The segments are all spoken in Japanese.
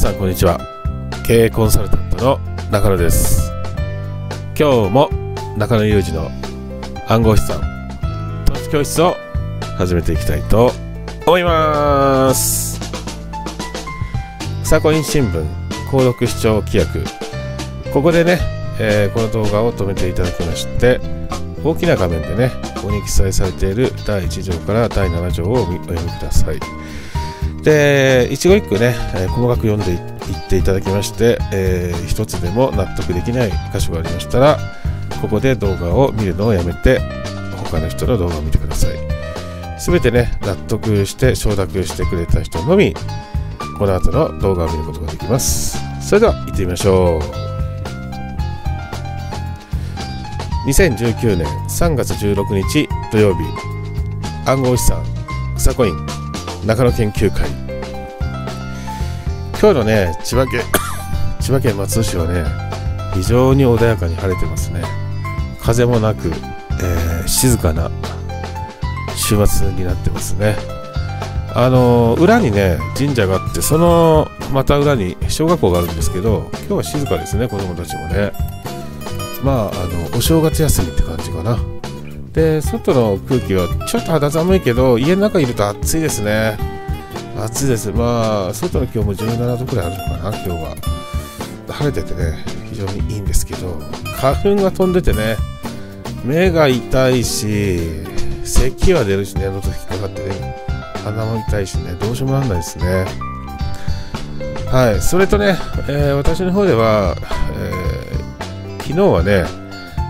皆さんこんにちは経営コンサルタントの中野です今日も中野裕二の暗号資産投資教室を始めていきたいと思います草コイン新聞購読視聴規約ここでね、えー、この動画を止めていただきまして大きな画面でねここに記載されている第1条から第7条をお読みくださいで一語一句ね、えー、細かく読んでいっていただきまして、えー、一つでも納得できない箇所がありましたらここで動画を見るのをやめて他の人の動画を見てください全てね納得して承諾してくれた人のみこの後の動画を見ることができますそれでは行ってみましょう2019年3月16日土曜日暗号資産草コイン中野研究会今日のね千葉県 千葉県松戸市はね非常に穏やかに晴れてますね風もなく、えー、静かな週末になってますねあのー、裏にね神社があってそのまた裏に小学校があるんですけど今日は静かですね子供たちもねまああのお正月休みって感じかなで外の空気はちょっと肌寒いけど家の中いると暑いですね暑いです。まあ、外の気温も17度くらいあるのかな、今日は。晴れててね、非常にいいんですけど、花粉が飛んでてね、目が痛いし、咳は出るしね、喉引っかかってね、鼻も痛いしね、どうしようもなんないですね。はい、それとね、えー、私の方では、えー、昨日はね、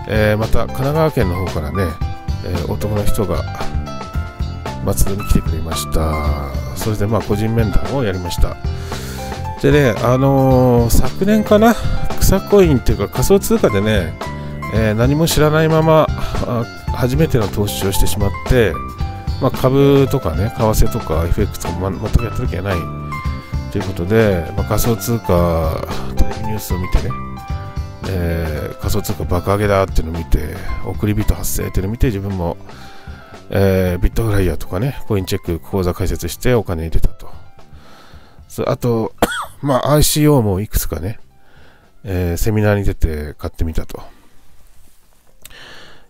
えー、また神奈川県の方からね、え男の人が松戸に来てくれました。それでまあ個人面談をやりましたでね、あのー、昨年かな草コインというか仮想通貨でね、えー、何も知らないまま初めての投資をしてしまって、まあ、株とかね為替とか FX とか、全くやったじゃないということで、まあ、仮想通貨テレビニュースを見てねえー、仮想通貨爆上げだっていうのを見て送り人発生っていうのを見て自分もえー、ビットフライヤーとかね、コインチェック口座開設してお金入れたと。あと、まあ、ICO もいくつかね、えー、セミナーに出て買ってみたと。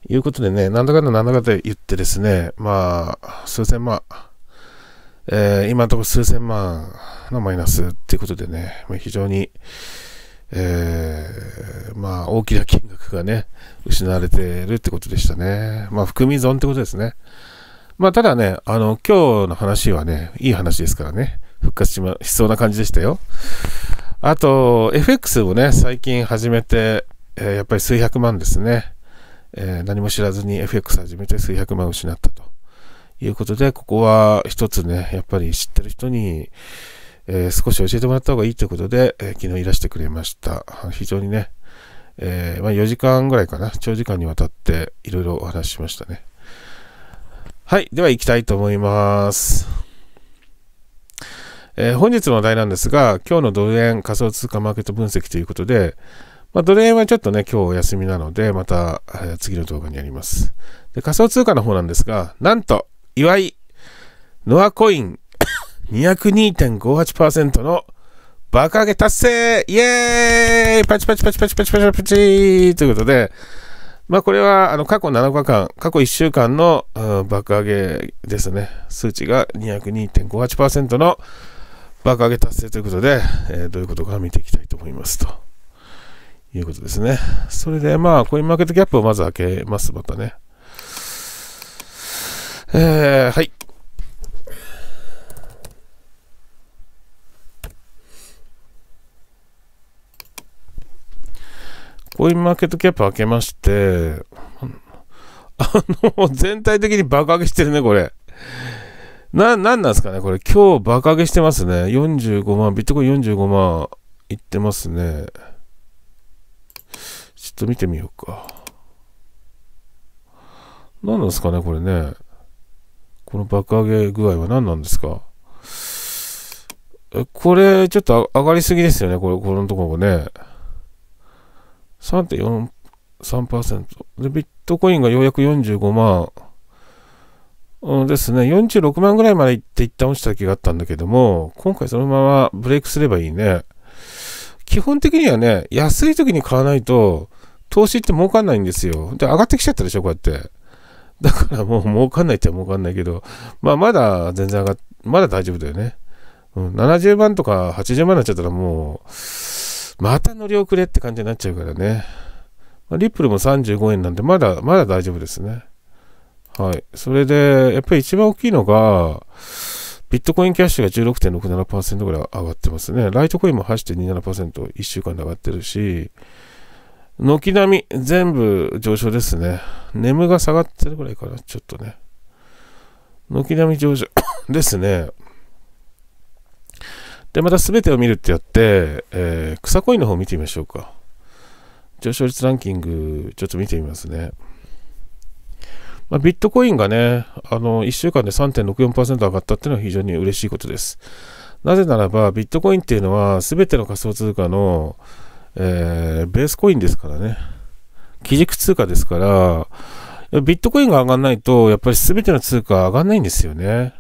いうことでね、なんだかんだなんだかだ言ってですね、まあ、数千万、えー、今のところ数千万のマイナスっていうことでね、非常に、えー、まあ、大きな金額がね、失われてるってことでしたね。まあ、含み損ってことですね。まあ、ただね、あの、今日の話はね、いい話ですからね、復活し,、ま、しそうな感じでしたよ。あと、FX をね、最近始めて、えー、やっぱり数百万ですね。えー、何も知らずに FX 始めて数百万失ったということで、ここは一つね、やっぱり知ってる人に、え少し教えてもらった方がいいということで、え昨日いらしてくれました。非常にね、えー、まあ、4時間ぐらいかな、長時間にわたっていろいろお話ししましたね。はい、では行きたいと思います。えー、本日の話題なんですが、今日のドル円仮想通貨マーケット分析ということで、まあ、ドル円はちょっとね、今日お休みなので、また、え次の動画にやります。で仮想通貨の方なんですが、なんと、岩井、ノアコイン202.58%の爆上げ達成イエーイパチパチパチパチパチパチパチということで、まあこれはあの過去7日間、過去1週間の、爆上げですね。数値が202.58%の爆上げ達成ということで、えー、どういうことか見ていきたいと思いますということですね。それでまあコインマーケットギャップをまず開けます、またね。えー、はい。コインマーケットキャップ開けまして、あの、全体的に爆上げしてるね、これ。な、なんなんですかね、これ。今日爆上げしてますね。45万、ビットコイン45万いってますね。ちょっと見てみようか。何なんですかね、これね。この爆上げ具合は何なんですかこれ、ちょっと上がりすぎですよね、これ、このところね。3.43%。で、ビットコインがようやく45万、うん、ですね。46万ぐらいまで行って一旦落ちた気があったんだけども、今回そのままブレイクすればいいね。基本的にはね、安い時に買わないと、投資って儲かんないんですよ。で、上がってきちゃったでしょ、こうやって。だからもう儲かんないっちゃ儲かんないけど、まあまだ全然上がっ、まだ大丈夫だよね。うん、70万とか80万になっちゃったらもう、また乗り遅れって感じになっちゃうからね。まリップルも35円なんで、まだ、まだ大丈夫ですね。はい。それで、やっぱり一番大きいのが、ビットコインキャッシュが16.67%ぐらい上がってますね。ライトコインも8.27%、1週間で上がってるし、軒並み全部上昇ですね。ネムが下がってるぐらいかな、ちょっとね。軒並み上昇ですね。で、また全てを見るってやって、えー、草コインの方を見てみましょうか。上昇率ランキング、ちょっと見てみますね。まあ、ビットコインがね、あの、1週間で3.64%上がったっていうのは非常に嬉しいことです。なぜならば、ビットコインっていうのは、全ての仮想通貨の、えー、ベースコインですからね。基軸通貨ですから、ビットコインが上がらないと、やっぱり全ての通貨上がらないんですよね。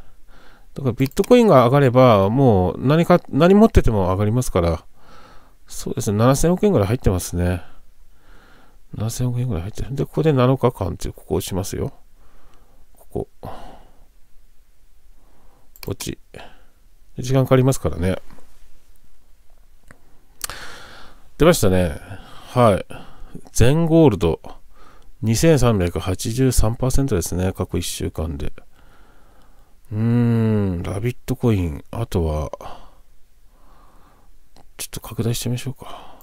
だからビットコインが上がれば、もう何か、何持ってても上がりますから、そうですね、7000億円ぐらい入ってますね。7000億円ぐらい入ってる。で、ここで7日間っていう、ここを押しますよ。ここ。こっち。時間かかりますからね。出ましたね。はい。全ゴールド。2383%ですね。過去1週間で。うーん、ラビットコイン。あとは、ちょっと拡大してみましょうか。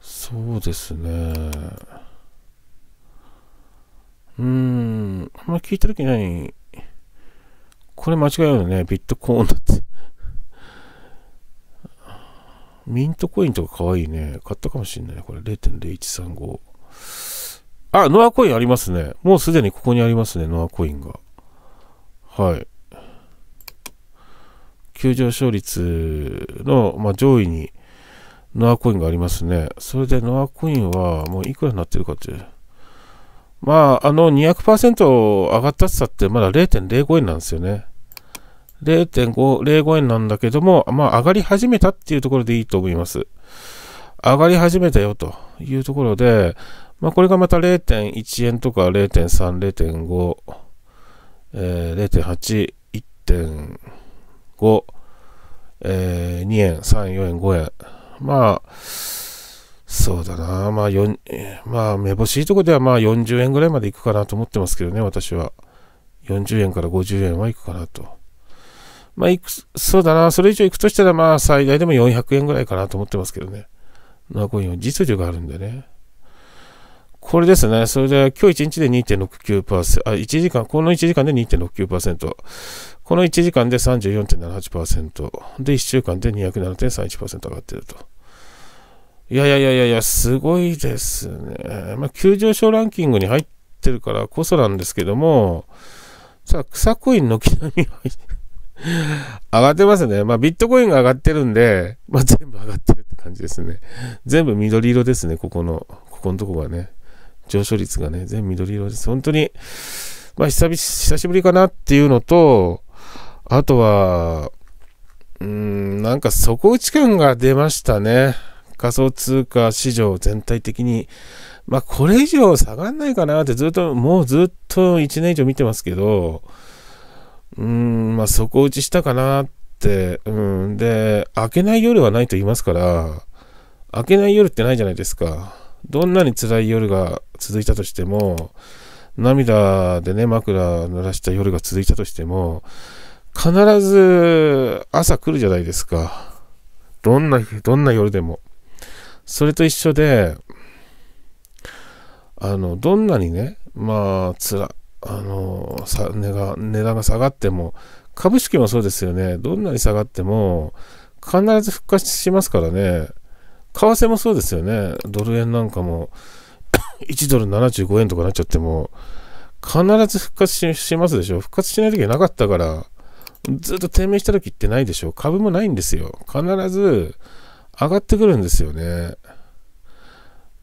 そうですね。うーん、あんま聞いたときい。これ間違いよね。ビットコーンだって。ミントコインとか可愛いね。買ったかもしんない。これ0.0135。あ、ノアコインありますね。もうすでにここにありますね、ノアコインが。はい。急上昇率の、まあ、上位にノアコインがありますね。それでノアコインはもういくらになってるかって。まあ、あの200%上がったって言ってまだ0.05円なんですよね。0.05円なんだけども、まあ上がり始めたっていうところでいいと思います。上がり始めたよというところで、まあ、これがまた0.1円とか0.3、0.5、えー、0.8、1.5、えー、2円、3、4円、5円。まあ、そうだな、まあ、まあ、めぼしいとこではまあ40円ぐらいまでいくかなと思ってますけどね、私は。40円から50円はいくかなと。まあ、いく、そうだな、それ以上いくとしたらまあ、最大でも400円ぐらいかなと思ってますけどね。ナコイン実需があるんでね。これですね。それで、今日1日で2.69%、あ、1時間、この1時間で2.69%、この1時間で34.78%、で、1週間で207.31%上がっていると。いやいやいやいや、すごいですね。まあ、急上昇ランキングに入ってるからこそなんですけども、さあ、草コイン軒並み 上がってますね。まあ、ビットコインが上がってるんで、まあ、全部上がってるって感じですね。全部緑色ですね、ここの、ここのとこがね。上昇率がね、全緑色です。本当に、まあ久々、久しぶりかなっていうのと、あとは、うん、なんか底打ち感が出ましたね。仮想通貨市場全体的に。まあ、これ以上下がんないかなってずっと、もうずっと1年以上見てますけど、うん、まあ、底打ちしたかなって、うん、で、開けない夜はないと言いますから、開けない夜ってないじゃないですか。どんなに辛い夜が続いたとしても、涙でね、枕濡らした夜が続いたとしても、必ず朝来るじゃないですか。どんな、どんな夜でも。それと一緒で、あの、どんなにね、まあ、つら、あの、さ値が、値段が下がっても、株式もそうですよね。どんなに下がっても、必ず復活しますからね。為替もそうですよね。ドル円なんかも、1 ドル75円とかなっちゃっても、必ず復活しますでしょ。復活しない時はなかったから、ずっと低迷した時ってないでしょ。株もないんですよ。必ず上がってくるんですよね。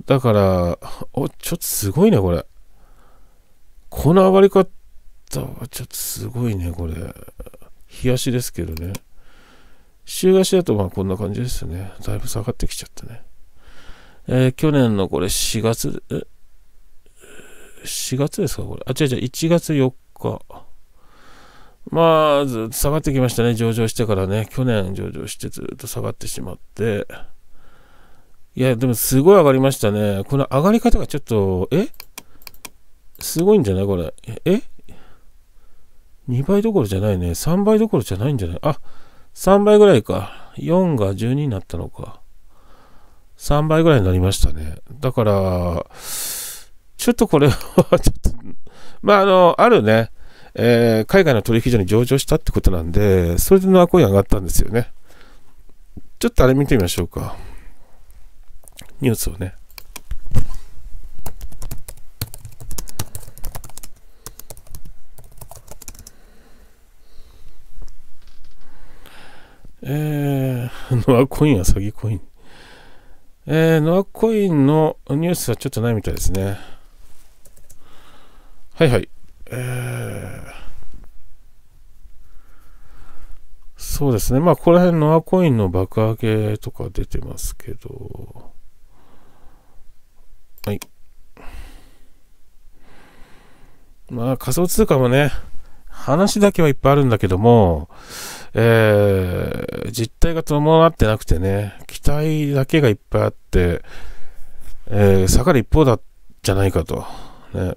だから、お、ちょっとすごいね、これ。この上がり方はちょっとすごいね、これ。冷やしですけどね。週足だとまあこんな感じですね。だいぶ下がってきちゃったね。えー、去年のこれ4月、え ?4 月ですかこれ。あ、違う違う、1月4日。まあ、ずっと下がってきましたね。上場してからね。去年上場してずっと下がってしまって。いや、でもすごい上がりましたね。この上がり方がちょっと、えすごいんじゃないこれ。え ?2 倍どころじゃないね。3倍どころじゃないんじゃないあ、3倍ぐらいか。4が12になったのか。3倍ぐらいになりましたね。だから、ちょっとこれはちょっと、まあ、あの、あるね、えー、海外の取引所に上場したってことなんで、それで7コイ上がったんですよね。ちょっとあれ見てみましょうか。ニュースをね。えー、ノアコインは詐欺コイン。えー、ノアコインのニュースはちょっとないみたいですね。はいはい。えー、そうですね。まあ、ここら辺、ノアコインの爆上げとか出てますけど、はい。まあ、仮想通貨もね、話だけはいっぱいあるんだけども、えー、実態が伴ってなくてね、期待だけがいっぱいあって、えー、下がる一方だじゃないかと、ね、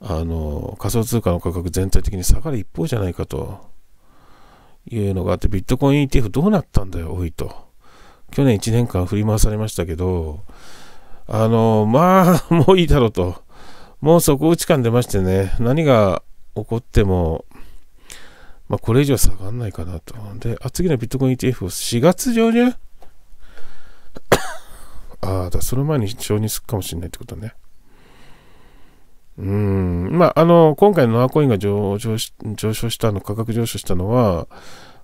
あの仮想通貨の価格全体的に下がる一方じゃないかというのがあって、ビットコイン ETF どうなったんだよ、おいと。去年1年間振り回されましたけど、あの、まあ、もういいだろうと。もう底打ち感出ましてね、何が起こっても、まあ、これ以上下がらないかなと。で、あ次のビットコイン ETF を4月上旬 ああ、だその前に承認するかもしれないってことね。うん、まあ、あの、今回のノアコインが上上上昇したの、価格上昇したのは、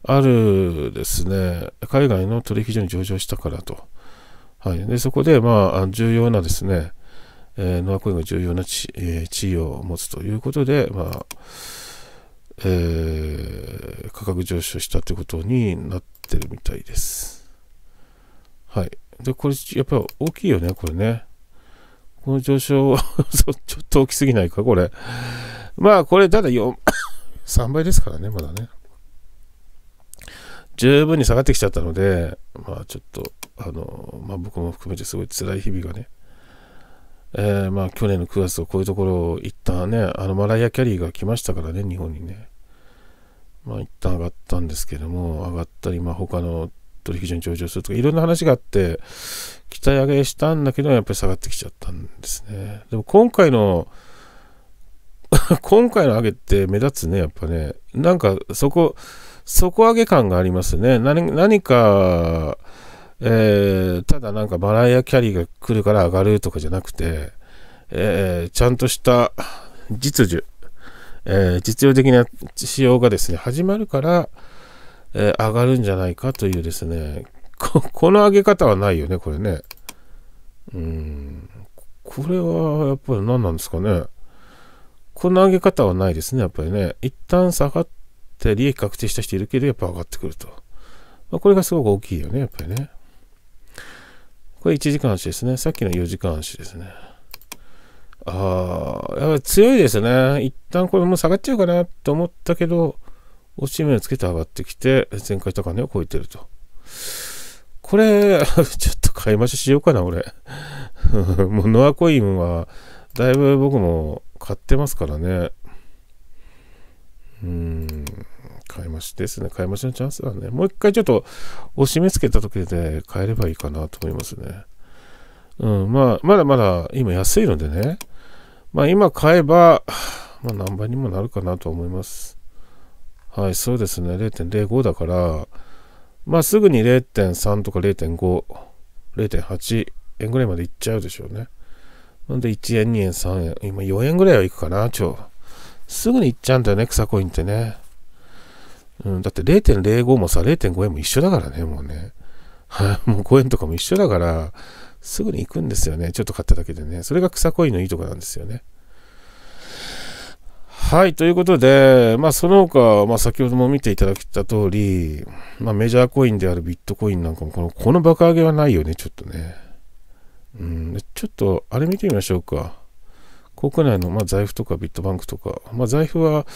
あるですね、海外の取引所に上場したからと。はい。で、そこで、まあ、重要なですね、えー、ノアコインが重要な地えー、地位を持つということで、まあ、えー、価格上昇したということになってるみたいです。はい。で、これ、やっぱり大きいよね、これね。この上昇 ちょっと大きすぎないか、これ。まあ、これ、ただ4 3 倍ですからね、まだね。十分に下がってきちゃったので、まあ、ちょっと、あの、まあ、僕も含めてすごい辛い日々がね、えー、まあ去年の9月をこういうところを一旦ね、あのマライア・キャリーが来ましたからね、日本にね。まあ一旦上がったんですけども、上がったり、まあ他の取引所に上場するとか、いろんな話があって、期待上げしたんだけど、やっぱり下がってきちゃったんですね。でも今回の、今回の上げって目立つね、やっぱね。なんかそこ、底上げ感がありますね。何何か、えー、ただなんかマライア・キャリーが来るから上がるとかじゃなくて、えー、ちゃんとした実需。えー、実用的な仕様がですね、始まるから、えー、上がるんじゃないかというですね、こ この上げ方はないよね、これね。うん。これはやっぱり何なんですかね。この上げ方はないですね、やっぱりね。一旦下がって利益確定した人いるけど、やっぱ上がってくると。まあ、これがすごく大きいよね、やっぱりね。これ1時間足ですね。さっきの4時間足ですね。ああ、強いですね。一旦これも下がっちゃうかなと思ったけど、押し目をつけて上がってきて、前回高値を超えてると。これ、ちょっと買い増ししようかな、俺。もうノアコインは、だいぶ僕も買ってますからね。うん、買い増しですね。買い増しのチャンスだね。もう一回ちょっと、押し目つけた時で買えればいいかなと思いますね。うん、まあ、まだまだ今安いのでね。まあ今買えば、まあ何倍にもなるかなと思います。はい、そうですね。0.05だから、まあすぐに0.3とか0.5、0.8円ぐらいまでいっちゃうでしょうね。なんで1円、2円、3円、今4円ぐらいはいくかな、ちょ。すぐにいっちゃうんだよね、草コインってね。うん、だって0.05もさ、0.5円も一緒だからね、もうね。はい、もう5円とかも一緒だから、すぐに行くんですよね。ちょっと買っただけでね。それが草恋のいいとこなんですよね。はい、ということで、まあ、その他、まあ、先ほども見ていただきた通り、まあ、メジャーコインであるビットコインなんかも、この、この爆上げはないよね、ちょっとね。うん、ちょっと、あれ見てみましょうか。国内の、まあ、財布とかビットバンクとか、まあ、財布は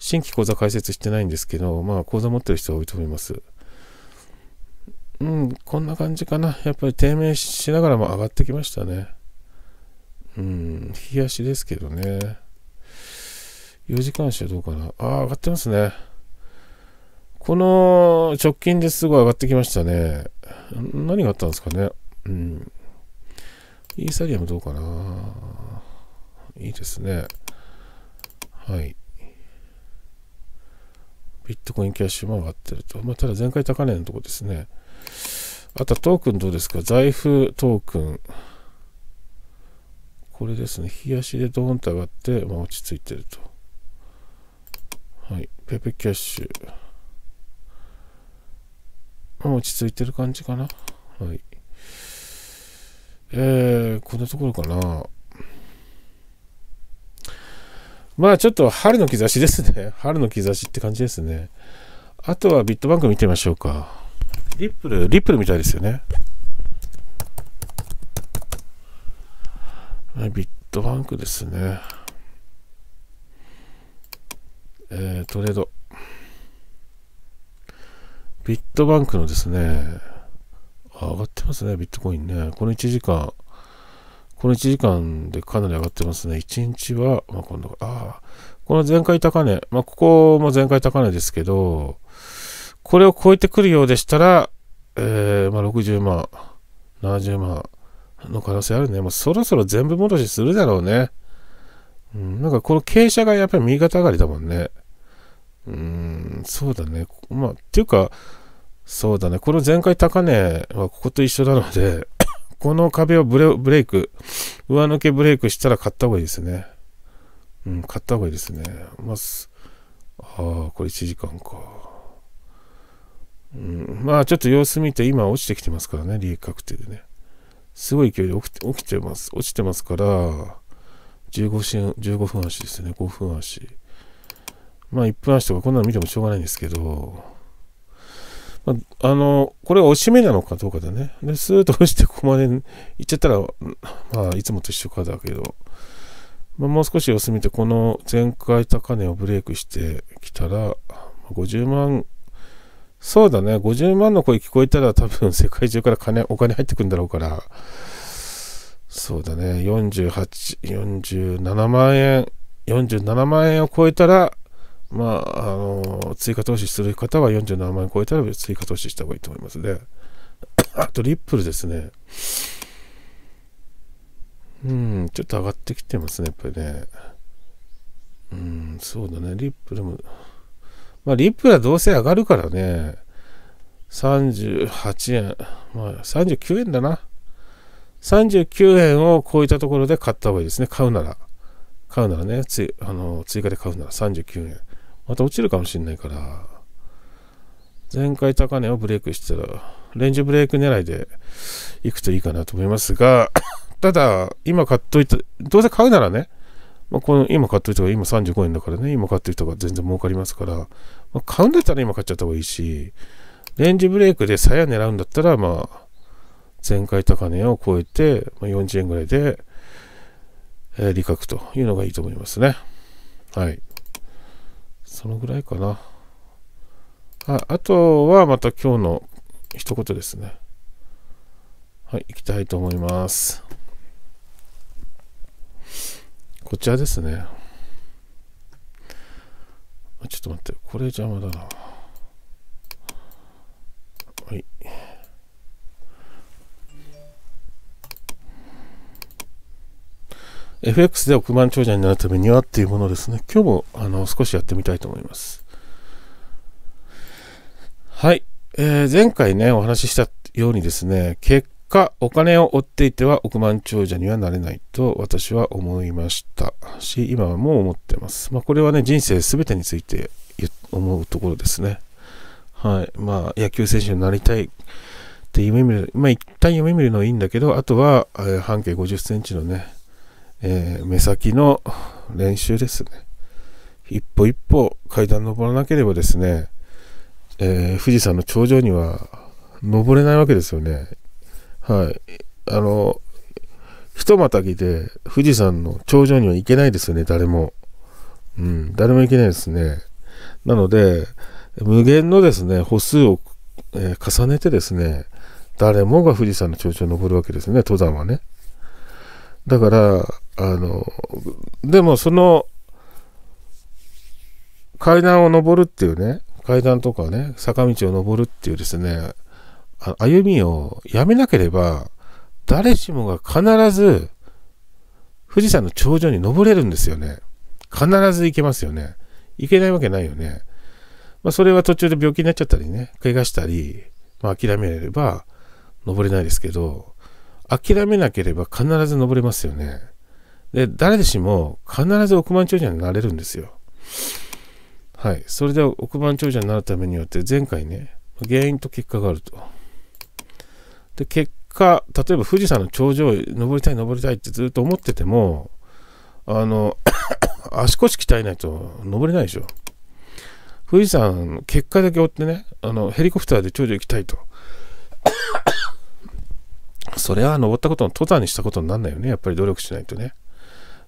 新規口座開設してないんですけど、まあ、口座持ってる人は多いと思います。うん、こんな感じかな。やっぱり低迷しながらも上がってきましたね。うん、冷やしですけどね。4時間足はどうかな。ああ、上がってますね。この直近ですごい上がってきましたね。何があったんですかね。うん。イーサリアムどうかな。いいですね。はい。ビットコインキャッシュも上がってると。まあ、ただ前回高値のとこですね。あとはトークンどうですか財布トークン。これですね。冷やしでドーンと上がって、まあ、落ち着いてると。はい。ペペキャッシュ。まあ、落ち着いてる感じかな。はい。えー、こんなところかな。まあちょっと春の兆しですね。春の兆しって感じですね。あとはビットバンク見てみましょうか。リップル、リップルみたいですよね。ビットバンクですね。えー、トレード。ビットバンクのですね、上がってますね、ビットコインね。この1時間、この1時間でかなり上がってますね。1日は、まあ、今度、ああ、この前回高値、まあ、ここも前回高値ですけど、これを超えてくるようでしたら、えー、まあ、60万、70万の可能性あるね。もうそろそろ全部戻しするだろうね。うん、なんかこの傾斜がやっぱり右肩上がりだもんね。うん、そうだね。まあ、っていうか、そうだね。この前回高値はここと一緒なので、この壁をブレブレイク、上抜けブレイクしたら買った方がいいですね。うん、買った方がいいですね。まず、ああ、これ1時間か。うん、まあちょっと様子見て、今落ちてきてますからね、利益確定でね。すごい勢いで起きてます、落ちてますから、15, 15分足ですね、5分足。まあ1分足とかこんなの見てもしょうがないんですけど、まあ、あの、これが押し目なのかどうかだね。で、スーッと押してここまで行っちゃったら、まあいつもと一緒かだけど、まあ、もう少し様子見て、この前回高値をブレイクしてきたら、50万そうだね、50万の声聞こえたら多分世界中から金、お金入ってくるんだろうから、そうだね、48、47万円、47万円を超えたら、まあ、あの、追加投資する方は47万円超えたら追加投資した方がいいと思いますね。あと、リップルですね。うん、ちょっと上がってきてますね、やっぱりね。うん、そうだね、リップルも。まあ、リップはどうせ上がるからね、38円、まあ、39円だな。39円を超えたところで買った方がいいですね。買うなら。買うならね、つあの追加で買うなら39円。また落ちるかもしれないから、前回高値をブレイクしたら、レンジブレイク狙いでいくといいかなと思いますが、ただ、今買っといた、どうせ買うならね、まあ、この今買ってる人が今35円だからね、今買ってる人が全然儲かりますから、まあ、買うんだったら今買っちゃった方がいいし、レンジブレイクで鞘狙うんだったら、まあ、前回高値を超えて、まあ、40円ぐらいで、えー、利確というのがいいと思いますね。はい。そのぐらいかな。ああとはまた今日の一言ですね。はい、行きたいと思います。こちらですね。ちょっと待って、これ邪魔だな。はい。FX で億万長者になるためにはっていうものですね。今日もあの少しやってみたいと思います。はい。えー、前回ね、お話ししたようにですね、結果、お金を追っていては億万長者にはなれないと私は思いましたし、今はもう思ってます。まあ、これはね、人生全てについて思うところですね。はい。まあ、野球選手になりたいって夢見る、まあ、一旦夢見るのはいいんだけど、あとは、えー、半径50センチのね、えー、目先の練習ですね。一歩一歩階段登らなければですね、えー、富士山の頂上には登れないわけですよね。はい。あの、ひとまたぎで富士山の頂上には行けないですよね、誰も。うん、誰も行けないですね。なので、無限のですね、歩数を、えー、重ねてですね、誰もが富士山の頂上に登るわけですね、登山はね。だから、あの、でもその、階段を登るっていうね、階段とかね、坂道を登るっていうですね、歩みをやめなければ、誰しもが必ず富士山の頂上に登れるんですよね。必ず行けますよね。行けないわけないよね。まあ、それは途中で病気になっちゃったりね、怪我したり、まあ、諦めれば登れないですけど、諦めなければ必ず登れますよね。で、誰しも必ず億万長者になれるんですよ。はい。それで億万長者になるためによって、前回ね、原因と結果があると。で結果例えば富士山の頂上へ登りたい登りたいってずっと思っててもあの 足腰鍛えないと登れないでしょ富士山結果だけ追ってねあのヘリコプターで頂上行きたいと それは登ったことの登山にしたことにならないよねやっぱり努力しないとね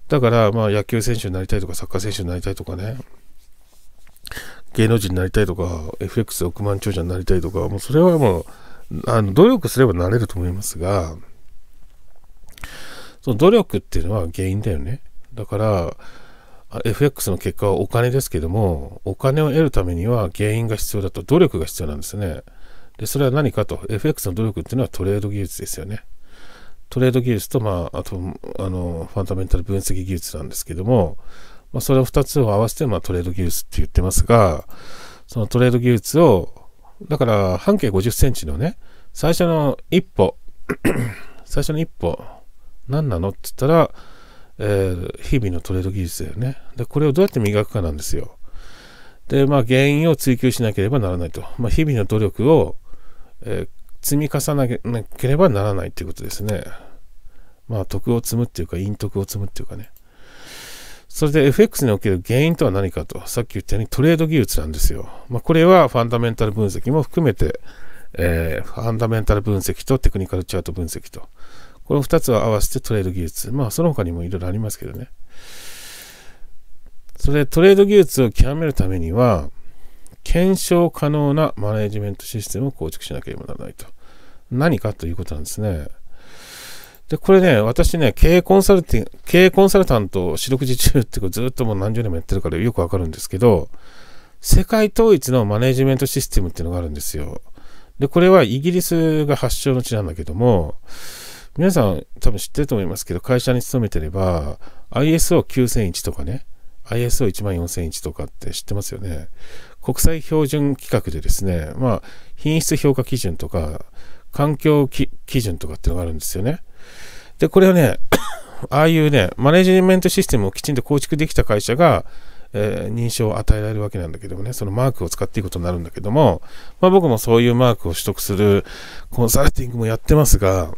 だからまあ野球選手になりたいとかサッカー選手になりたいとかね芸能人になりたいとか FX 億万長者になりたいとかもうそれはもうあの努力すればなれると思いますが、その努力っていうのは原因だよね。だから、FX の結果はお金ですけども、お金を得るためには原因が必要だと、努力が必要なんですね。で、それは何かと、FX の努力っていうのはトレード技術ですよね。トレード技術と、まあ、あと、あの、ファンダメンタル分析技術なんですけども、まあ、それを2つを合わせて、まあ、トレード技術って言ってますが、そのトレード技術をだから半径50センチのね、最初の一歩、最初の一歩、何なのって言ったら、えー、日々のトレード技術だよね。で、これをどうやって磨くかなんですよ。で、まあ原因を追求しなければならないと。まあ日々の努力を、えー、積み重ねなければならないということですね。まあ徳を積むっていうか、陰徳を積むっていうかね。それで FX における原因とは何かと、さっき言ったようにトレード技術なんですよ。まあ、これはファンダメンタル分析も含めて、えー、ファンダメンタル分析とテクニカルチャート分析と。この2つを合わせてトレード技術。まあ、その他にもいろいろありますけどね。それでトレード技術を極めるためには、検証可能なマネジメントシステムを構築しなければならないと。何かということなんですね。で、これね、私ね、経営コンサルティング、経営コンサルタント四六時中っていうずっともう何十年もやってるからよくわかるんですけど、世界統一のマネジメントシステムっていうのがあるんですよ。で、これはイギリスが発祥の地なんだけども、皆さん多分知ってると思いますけど、会社に勤めてれば、ISO9001 とかね、ISO14001 とかって知ってますよね。国際標準規格でですね、まあ、品質評価基準とか、環境基準とかっていうのがあるんですよね。で、これはね、ああいうね、マネジメントシステムをきちんと構築できた会社が、えー、認証を与えられるわけなんだけどもね、そのマークを使っていくことになるんだけども、まあ、僕もそういうマークを取得するコンサルティングもやってますが、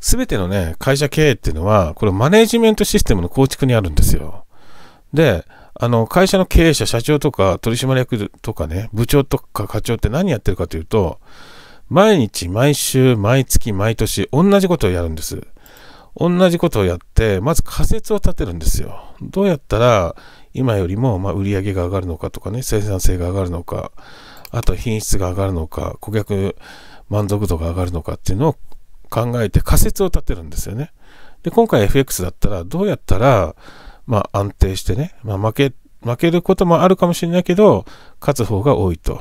すべてのね、会社経営っていうのは、これマネジメントシステムの構築にあるんですよ。で、あの、会社の経営者、社長とか取締役とかね、部長とか課長って何やってるかというと、毎日、毎週、毎月、毎年、同じことをやるんです。同じことをやって、まず仮説を立てるんですよ。どうやったら、今よりも、ま売り上げが上がるのかとかね、生産性が上がるのか、あと品質が上がるのか、顧客満足度が上がるのかっていうのを考えて仮説を立てるんですよね。で、今回 FX だったら、どうやったら、まあ、安定してね、まあ、負け、負けることもあるかもしれないけど、勝つ方が多いと。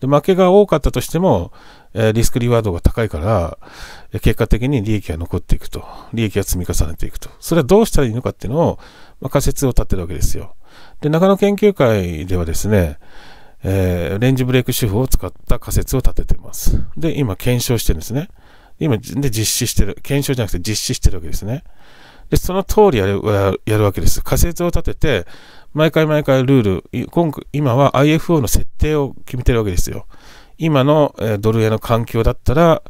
で、負けが多かったとしても、えリスクリワードが高いから、え結果的に利益が残っていくと。利益が積み重ねていくと。それはどうしたらいいのかっていうのを、まあ、仮説を立てるわけですよ。で、中野研究会ではですね、えー、レンジブレイク手法を使った仮説を立ててます。で、今検証してるんですね。今、で、実施してる。検証じゃなくて実施してるわけですね。で、その通りやるやるわけです。仮説を立てて、毎回毎回ルール、今今は IFO の設定を決めてるわけですよ。今の、えドル円の環境だったら、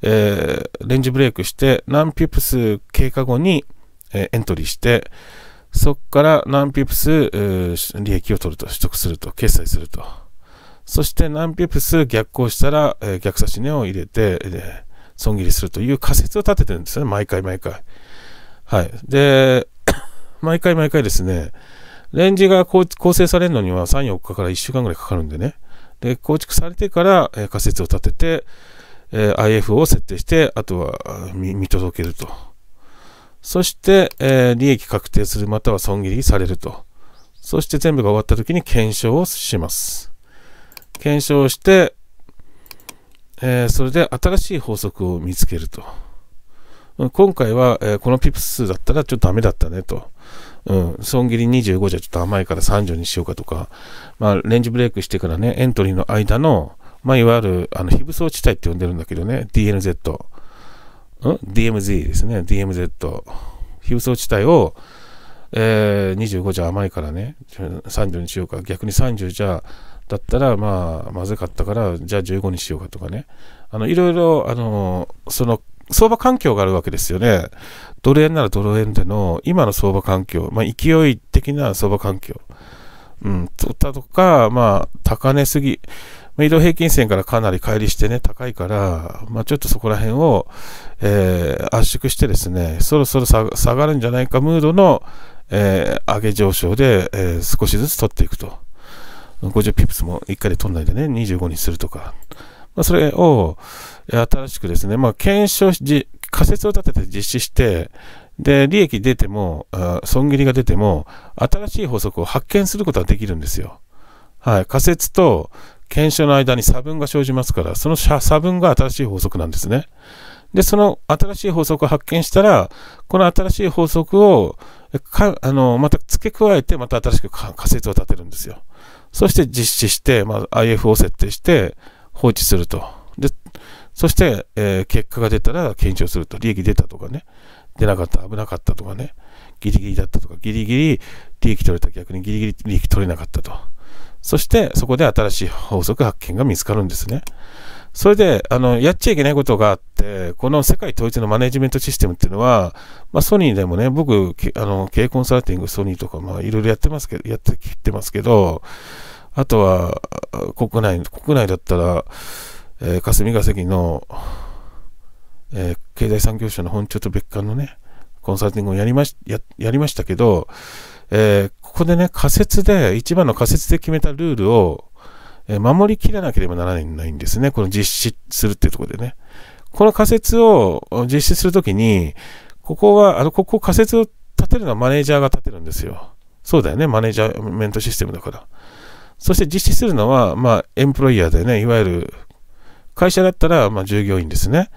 えー、レンジブレイクして何ピプス経過後に、えエントリーして、そこから何ピプス、えー、利益を取ると、取得すると、決済すると。そして何ピプス逆行したら、えー、逆差し値を入れて、え損切りするという仮説を立ててるんですよね、毎回毎回。はい。で、毎回毎回ですね、レンジが構成されるのには3、4日から1週間ぐらいかかるんでね。で、構築されてから、えー、仮説を立てて、えー、IF を設定して、あとは見届けると。そして、えー、利益確定する、または損切りされると。そして全部が終わった時に検証をします。検証して、えー、それで新しい法則を見つけると。今回は、えー、このピプス数だったらちょっとダメだったねと。うん、損切り25じゃちょっと甘いから30にしようかとか、まあ、レンジブレイクしてからね、エントリーの間の、まあ、いわゆる、あの、非武装地帯って呼んでるんだけどね、DNZ。うん ?DMZ ですね、DMZ。非武装地帯を、えー、25じゃ甘いからね、30にしようか。逆に30じゃ、だったら、まあ、まずかったから、じゃあ15にしようかとかね。あの、いろいろ、あの、その相場環境があるわけですよね。ドル円ならドル円での今の相場環境、まあ、勢い的な相場環境。うん、たとか、まあ、高値すぎ。移動平均線からかなり乖離してね、高いから、まあ、ちょっとそこら辺を、えー、圧縮してですね、そろそろ下がるんじゃないかムードの、えー、上げ上昇で、えー、少しずつ取っていくと。50ピップスも1回で取んないでね、25にするとか。まあ、それを新しくですね、まあ、検証し、仮説を立てて実施して、で、利益出ても、損切りが出ても、新しい法則を発見することができるんですよ。はい。仮説と検証の間に差分が生じますから、その差分が新しい法則なんですね。で、その新しい法則を発見したら、この新しい法則を、か、あの、また付け加えて、また新しく仮説を立てるんですよ。そして実施して、まあ、IF を設定して、放置すると。で、そして、えー、結果が出たら検証すると。利益出たとかね、出なかった、危なかったとかね、ギリギリだったとか、ギリギリ利益取れた、逆にギリギリ利益取れなかったと。そして、そこで新しい法則発見が見つかるんですね。それで、あの、やっちゃいけないことがあって、この世界統一のマネジメントシステムっていうのは、まあ、ソニーでもね、僕、あの、経営コンサルティング、ソニーとか、まあ、いろいろやってますけど、やってきてますけど、あとは、国内、国内だったら、えー、霞が関の、えー、経済産業省の本庁と別館のね、コンサルティングをやりましややりましたけど、えー、ここでね、仮説で、一番の仮説で決めたルールを、え守りきれなければならないんですね。この実施するっていうところでね。この仮説を実施するときに、ここは、あの、ここ仮説を立てるのはマネージャーが立てるんですよ。そうだよね。マネージャーメントシステムだから。そして実施するのは、まあ、エンプロイヤーでね、いわゆる会社だったら、まあ、従業員ですね。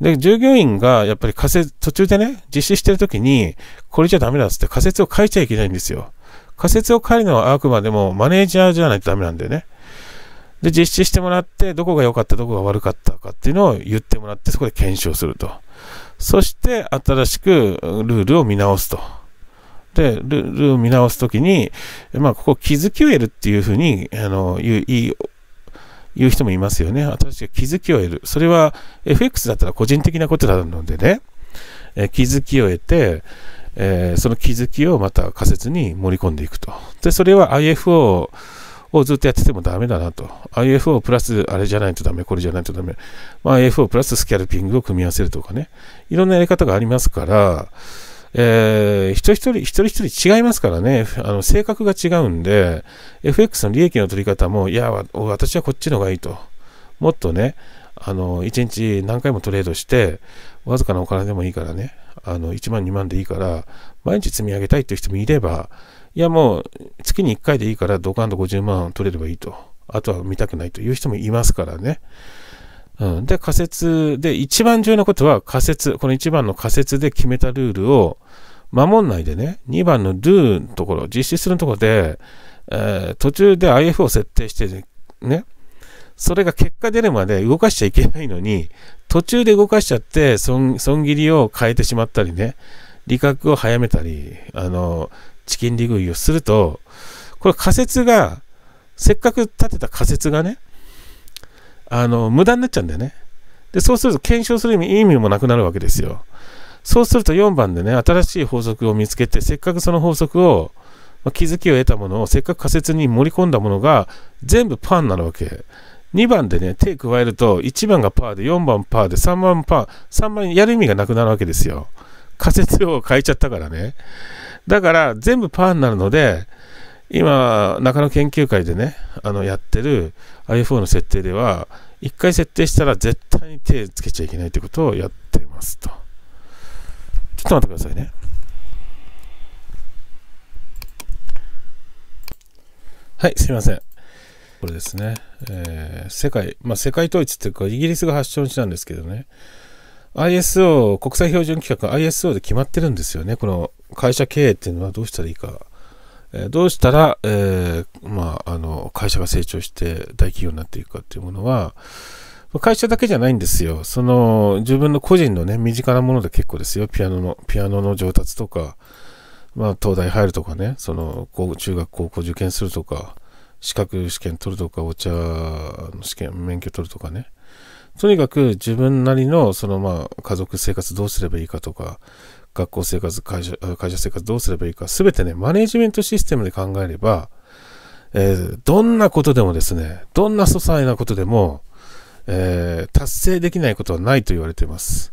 で、従業員がやっぱり仮説、途中でね、実施してるときに、これじゃダメだっつって仮説を変えちゃいけないんですよ。仮説を変えるのはあくまでもマネージャーじゃないとダメなんだよね。で、実施してもらって、どこが良かった、どこが悪かったかっていうのを言ってもらって、そこで検証すると。そして、新しくルールを見直すと。で、ルールを見直すときに、まあ、ここ、気づきを得るっていうふうに、あの、言う、言う人もいますよね。私が気づきを得る。それは FX だったら個人的なことなのでね、え気づきを得て、えー、その気づきをまた仮説に盛り込んでいくと。で、それは IFO をずっとやっててもダメだなと。IFO プラスあれじゃないとダメ、これじゃないとダメ。まあ、IFO プラススキャルピングを組み合わせるとかね。いろんなやり方がありますから、えー、一人一人、一人一人違いますからね、あの性格が違うんで、FX の利益の取り方も、いや、私はこっちの方がいいと。もっとね、あの、一日何回もトレードして、わずかなお金でもいいからね、あの、1万2万でいいから、毎日積み上げたいっていう人もいれば、いやもう、月に1回でいいから、ドカンと50万取れればいいと。あとは見たくないという人もいますからね。うん。で、仮説で、一番重要なことは仮説、この一番の仮説で決めたルールを守んないでね、2番のルーのところ、実施するところで、えー、途中で IF を設定してね、それが結果出るまで動かしちゃいけないのに、途中で動かしちゃって損、損切りを変えてしまったりね、利確を早めたり、あの、チキン利食いをすると、これ仮説が、せっかく立てた仮説がね、あの無駄になっちゃうんだよね。で、そうすると検証する意味意味もなくなるわけですよ。そうすると4番でね、新しい法則を見つけて、せっかくその法則を、まあ、気づきを得たものを、せっかく仮説に盛り込んだものが、全部パーになるわけ。2番でね、手加えると、1番がパーで、4番パーで、3番パー、3番やる意味がなくなるわけですよ。仮説を変えちゃったからね。だから、全部パーになるので、今、中野研究会でね、あのやってる iPhone の設定では、一回設定したら絶対に手つけちゃいけないということをやってますと。ちょっと待ってくださいね。はい、すいません。これですね。えー、世界、まあ、世界統一っていうか、イギリスが発祥したんですけどね。ISO、国際標準規格 ISO で決まってるんですよね。この会社経営っていうのはどうしたらいいか。どうしたら、えー、まあ、あの、会社が成長して大企業になっていくかっていうものは、会社だけじゃないんですよ。その、自分の個人のね、身近なもので結構ですよ。ピアノの、ピアノの上達とか、まあ、東大入るとかね、その、中学、高校受験するとか、資格試験取るとか、お茶の試験、免許取るとかね。とにかく自分なりの、そのまあ、家族生活どうすればいいかとか、学校生活、会社会社生活どうすればいいか、すべてね、マネジメントシステムで考えれば、えー、どんなことでもですね、どんな些細なことでも、えー、達成できないことはないと言われています。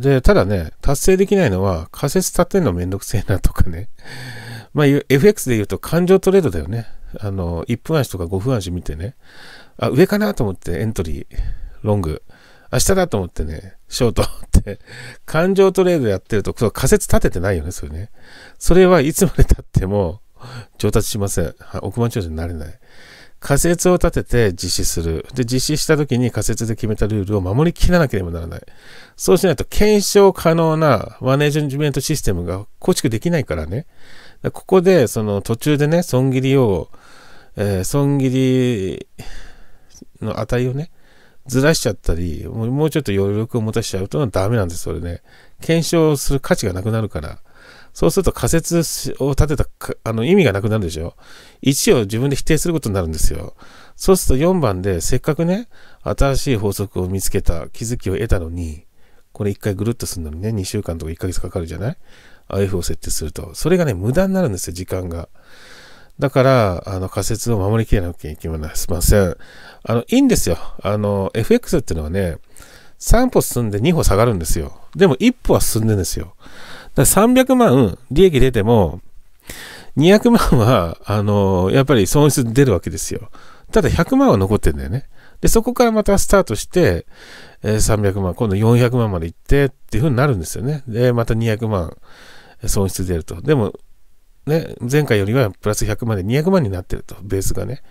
で、ただね、達成できないのは仮説立てるのめんどくせえなとかね。まあ、FX で言うと感情トレードだよね。あの、1分足とか5分足見てね、あ、上かなと思ってエントリー、ロング。明日だと思ってね、ショートね、感情トレードやってると、仮説立ててないよね、それね。それはいつまで経っても上達しません。億万長者になれない。仮説を立てて実施する。で、実施した時に仮説で決めたルールを守りきらなければならない。そうしないと検証可能なマネジメントシステムが構築できないからね。ここで、その途中でね、損切りを、えー、損切りの値をね、ずらしちゃったり、もうちょっと余力を持たしちゃうとダメなんです、それね。検証する価値がなくなるから。そうすると仮説を立てたあの意味がなくなるでしょ。1を自分で否定することになるんですよ。そうすると4番でせっかくね、新しい法則を見つけた、気づきを得たのに、これ1回ぐるっとするのにね、2週間とか1ヶ月かかるじゃない ?IF を設定すると。それがね、無駄になるんですよ、時間が。だから、あの、仮説を守りきれなきゃいけません。あの、いいんですよ。あの、FX っていうのはね、3歩進んで2歩下がるんですよ。でも1歩は進んでるんですよ。だから300万利益出ても、200万は、あの、やっぱり損失出るわけですよ。ただ100万は残ってんだよね。で、そこからまたスタートして、えー、300万、今度400万まで行ってっていう風になるんですよね。で、また200万損失出ると。でも、ね、前回よりはプラス100まで200万になってると、ベースがね。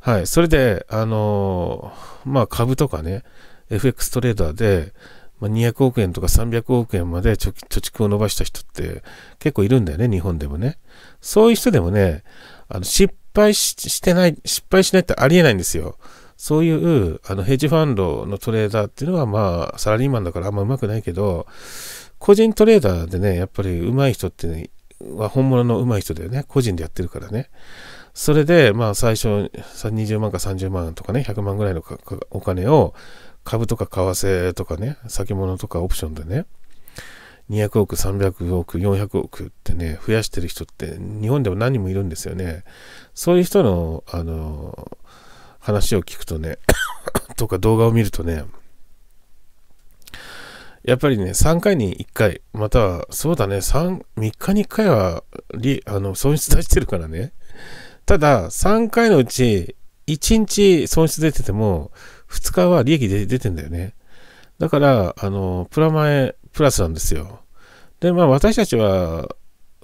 はい。それで、あのー、まあ株とかね、FX トレーダーで、まあ、200億円とか300億円まで貯蓄を伸ばした人って結構いるんだよね、日本でもね。そういう人でもね、あの失敗してない、失敗しないってありえないんですよ。そういうあのヘッジファンドのトレーダーっていうのはまあサラリーマンだからあんま上手くないけど、個人トレーダーでね、やっぱり上手い人って、ね、は本物の上手い人だよね。個人でやってるからね。それで、まあ最初20万か30万とかね、100万ぐらいのお金を株とか為替とかね、先物とかオプションでね、200億、300億、400億ってね、増やしてる人って日本でも何人もいるんですよね。そういう人の、あの、話を聞くとね とか動画を見るとね、やっぱりね、3回に1回、または、そうだね、3、3日に1回は、あの、損失出してるからね。ただ、3回のうち、1日損失出てても、2日は利益で出てんだよね。だから、あの、プラマイプラスなんですよ。で、まあ私たちは、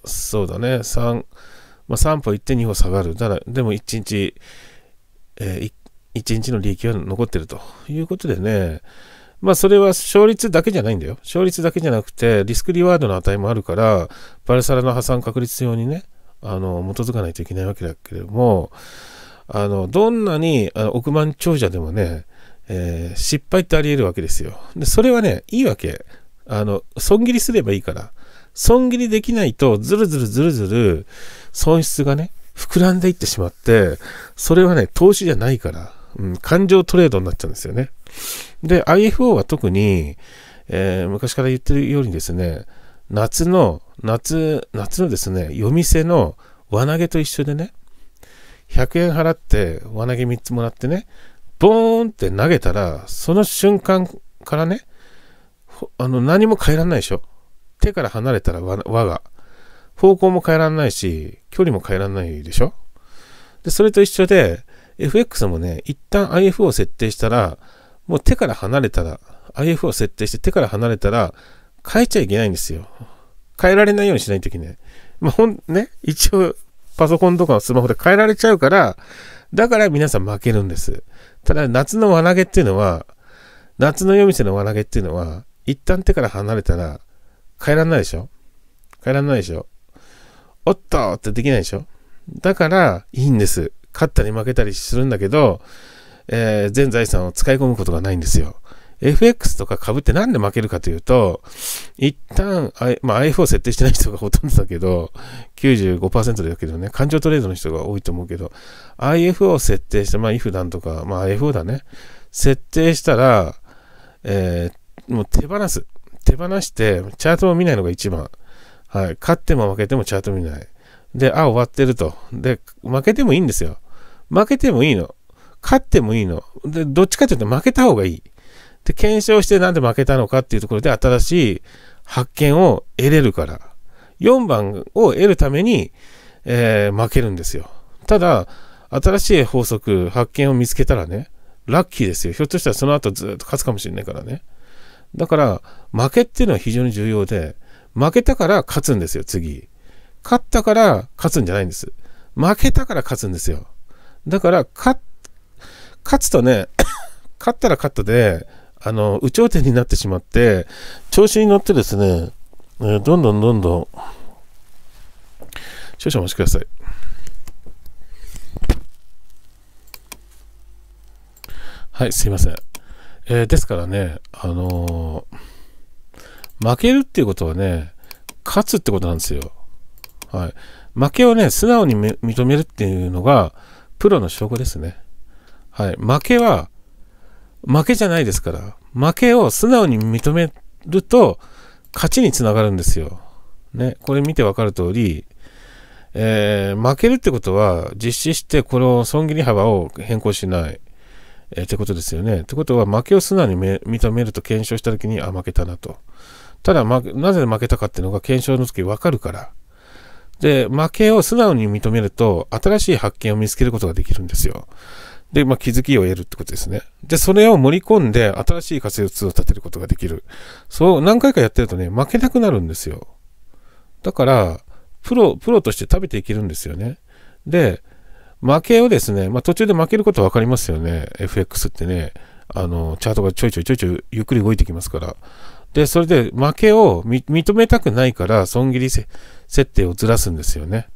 そうだね、3、まあ、3歩行って2歩下がる。だでも1日、えー、1日の利益は残ってるということでね、まあそれは勝率だけじゃないんだよ。勝率だけじゃなくて、リスクリワードの値もあるから、バルサラの破産確率用にね、あの、基づかないといけないわけだけれども、あの、どんなにあの億万長者でもね、えー、失敗ってあり得るわけですよ。で、それはね、いいわけ。あの、損切りすればいいから。損切りできないと、ずるずるずるずる、損失がね、膨らんでいってしまって、それはね、投資じゃないから。うん、感情トレードになっちゃうんですよね。で、IFO は特に、えー、昔から言ってるようにですね、夏の、夏、夏のですね、夜店の輪投げと一緒でね、100円払って輪投げ3つもらってね、ボーンって投げたら、その瞬間からね、あの何も変えられないでしょ。手から離れたら輪が。方向も変えられないし、距離も変えられないでしょ。で、それと一緒で、FX もね、一旦 IF を設定したら、もう手から離れたら、IF を設定して手から離れたら、変えちゃいけないんですよ。変えられないようにしないといけない。まあ、ほん、ね、一応、パソコンとかスマホで変えられちゃうから、だから皆さん負けるんです。ただ、夏の輪投げっていうのは、夏の夜店の輪投げっていうのは、一旦手から離れたら、変えらんないでしょ変えらんないでしょおっとってできないでしょだから、いいんです。勝ったり負けたりするんだけど、えー、全財産を使い込むことがないんですよ。FX とか株ってなんで負けるかというと、一旦、I、まあ、IF を設定してない人がほとんどだけど、95%だけどね、感情トレードの人が多いと思うけど、IF を設定して、まあ、if なんとか、まあ、IFO だね。設定したら、えー、もう手放す。手放して、チャートを見ないのが一番。はい。勝っても負けてもチャート見ない。で、あ、終わってると。で、負けてもいいんですよ。負けてもいいの。勝ってもいいの。で、どっちかというと負けた方がいい。で、検証してなんで負けたのかっていうところで新しい発見を得れるから。4番を得るために、えー、負けるんですよ。ただ、新しい法則、発見を見つけたらね、ラッキーですよ。ひょっとしたらその後ずっと勝つかもしれないからね。だから、負けっていうのは非常に重要で、負けたから勝つんですよ、次。勝ったから勝つんじゃないんです。負けたから勝つんですよ。だから、勝つとね、勝ったら勝ったで、あの、有頂天になってしまって、調子に乗ってですね、えー、どんどんどんどん、少々お待ちください。はい、すいません。えー、ですからね、あのー、負けるっていうことはね、勝つってことなんですよ。はい。負けをね、素直に認めるっていうのが、プロの証拠ですね。はい。負けは、負けじゃないですから。負けを素直に認めると、勝ちにつながるんですよ。ね。これ見てわかる通り、えー、負けるってことは、実施してこの損切り幅を変更しない。えー、ってことですよね。ってことは、負けを素直に認めると検証したときに、あ、負けたなと。ただ、ま、なぜ負けたかっていうのが検証の時分かるから。で、負けを素直に認めると、新しい発見を見つけることができるんですよ。で、まあ、気づきを得るってことですね。で、それを盛り込んで、新しい仮説を立てることができる。そう、何回かやってるとね、負けなくなるんですよ。だから、プロ、プロとして食べていけるんですよね。で、負けをですね、まあ、途中で負けること分かりますよね。FX ってね、あの、チャートがちょいちょいちょいちょいゆっくり動いてきますから。で、それで負けを認めたくないから、損切りせ、設定をずらすんですよね。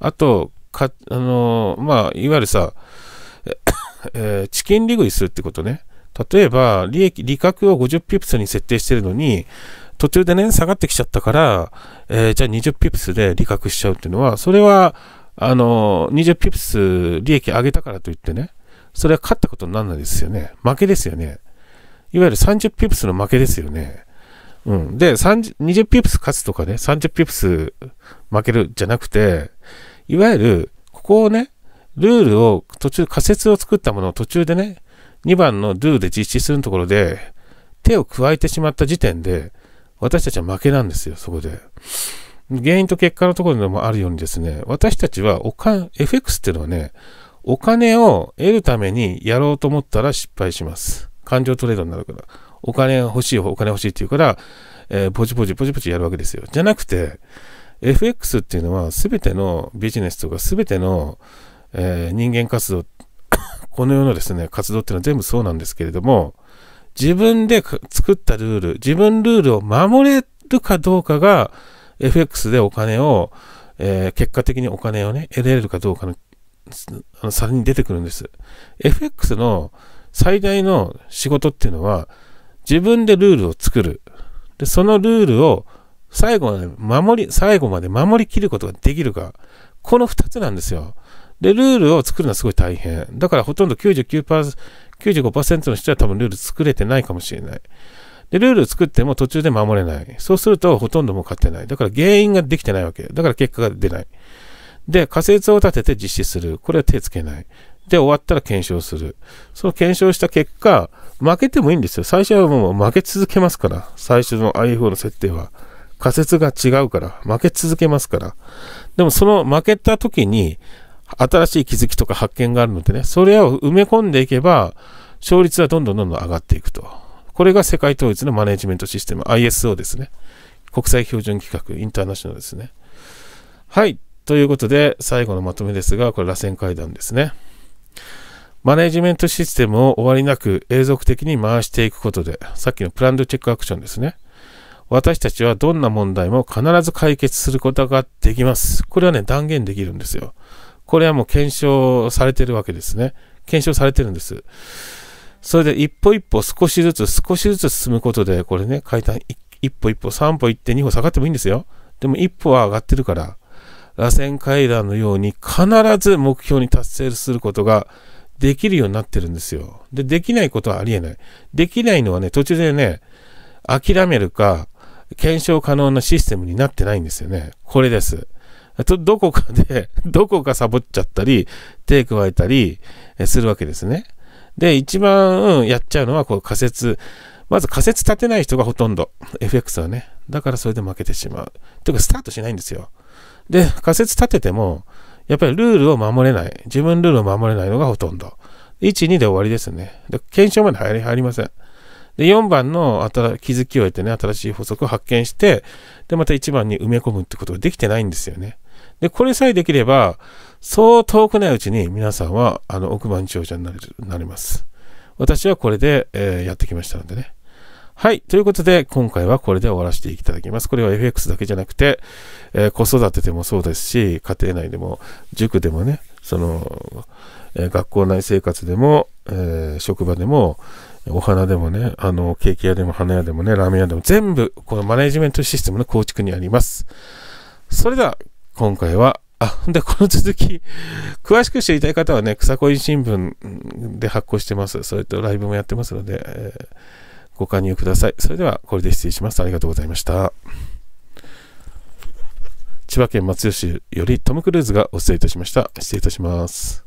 あと、か、あのー、まあ、いわゆるさ、え ー、チキン利食いするってことね。例えば、利益、利確を50ピプスに設定してるのに、途中でね、下がってきちゃったから、えー、じゃあ20ピプスで利確しちゃうっていうのは、それは、あのー、20ピプス利益上げたからといってね、それは勝ったことにならないですよね。負けですよね。いわゆる30ピプスの負けですよね。うん。で、20ピプス勝つとかね、30ピプス負けるじゃなくて、いわゆる、ここをね、ルールを途中、仮説を作ったものを途中でね、2番のルールで実施するところで、手を加えてしまった時点で、私たちは負けなんですよ、そこで。原因と結果のところでもあるようにですね、私たちはお金、FX っていうのはね、お金を得るためにやろうと思ったら失敗します。感情トレードになるから。お金欲しい、お金欲しいって言うから、えー、ポチポチポチポチやるわけですよ。じゃなくて、FX っていうのは全てのビジネスとか全ての、えー、人間活動、この世のですね、活動っていうのは全部そうなんですけれども、自分で作ったルール、自分ルールを守れるかどうかが、FX でお金を、えー、結果的にお金をね、得られるかどうかの、あの、差に出てくるんです。FX の最大の仕事っていうのは、自分でルールを作る。で、そのルールを最後まで守り、最後まで守りきることができるか。この二つなんですよ。で、ルールを作るのはすごい大変。だからほとんど99%、95%の人は多分ルール作れてないかもしれない。で、ルールを作っても途中で守れない。そうするとほとんどもう勝ってない。だから原因ができてないわけ。だから結果が出ない。で、仮説を立てて実施する。これは手つけない。で、終わったら検証する。その検証した結果、負けてもいいんですよ。最初はもう負け続けますから。最初の IFO の設定は。仮説が違うから。負け続けますから。でもその負けた時に、新しい気づきとか発見があるのでね、それを埋め込んでいけば、勝率はどんどんどんどん上がっていくと。これが世界統一のマネジメントシステム、ISO ですね。国際標準規格、インターナショナルですね。はい。ということで、最後のまとめですが、これ、螺旋階段ですね。マネジメントシステムを終わりなく永続的に回していくことで、さっきのプランドチェックアクションですね。私たちはどんな問題も必ず解決することができます。これはね、断言できるんですよ。これはもう検証されてるわけですね。検証されてるんです。それで一歩一歩少しずつ少しずつ進むことで、これね、階段一歩一歩、三歩行って二歩下がってもいいんですよ。でも一歩は上がってるから、螺旋階段のように必ず目標に達成することができるようになってるんですよ。で、できないことはありえない。できないのはね、途中でね、諦めるか、検証可能なシステムになってないんですよね。これです。どこかで、どこかサボっちゃったり、手加えたりするわけですね。で、一番やっちゃうのは、こう仮説。まず仮説立てない人がほとんど。FX はね。だからそれで負けてしまう。というか、スタートしないんですよ。で、仮説立てても、やっぱりルールを守れない。自分ルールを守れないのがほとんど。1、2で終わりですね。で、検証まで入り入りません。で、4番の気づきを得てね、新しい法則を発見して、で、また1番に埋め込むってことができてないんですよね。で、これさえできれば、そう遠くないうちに皆さんは、あの、億万長者になれる、なります。私はこれで、えー、やってきましたのでね。はい。ということで、今回はこれで終わらせていただきます。これは FX だけじゃなくて、えー、子育てでもそうですし、家庭内でも、塾でもね、その、えー、学校内生活でも、えー、職場でも、お花でもね、あの、ケーキ屋でも花屋でもね、ラーメン屋でも、全部、このマネジメントシステムの構築にあります。それでは、今回は、あ、で、この続き、詳しく知りたい方はね、草恋新聞で発行してます。それとライブもやってますので、えーご加入ください。それでは、これで失礼します。ありがとうございました。千葉県松吉市よりトム・クルーズがお伝えいたしました。失礼いたします。